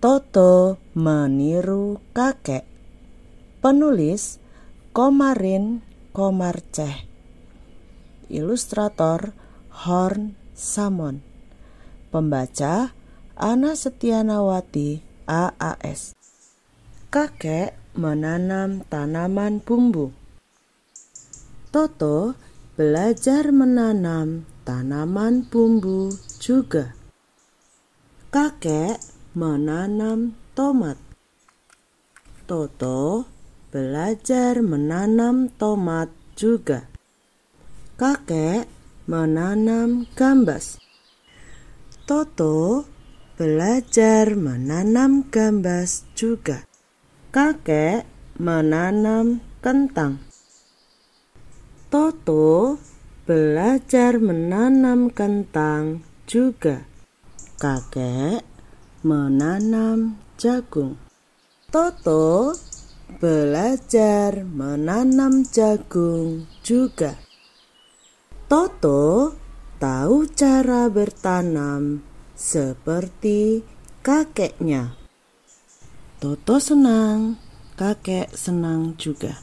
Toto meniru kakek. Penulis Komarin Komarceh. Ilustrator Horn Samon. Pembaca Ana Setianawati AAS. Kakek menanam tanaman bumbu. Toto belajar menanam tanaman bumbu juga. Kakek menanam tomat. Toto belajar menanam tomat juga. Kakek menanam gambas. Toto belajar menanam gambas juga. Kakek menanam kentang. Toto belajar menanam kentang juga. Kakek menanam jagung. Toto belajar menanam jagung juga. Toto tahu cara bertanam seperti kakeknya. Toto senang, kakek senang juga.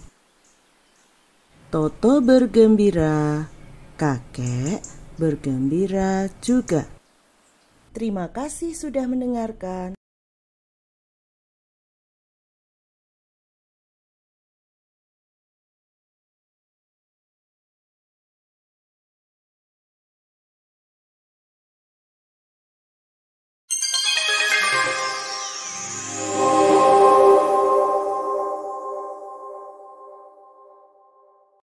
Toto bergembira, kakek bergembira juga. Terima kasih sudah mendengarkan.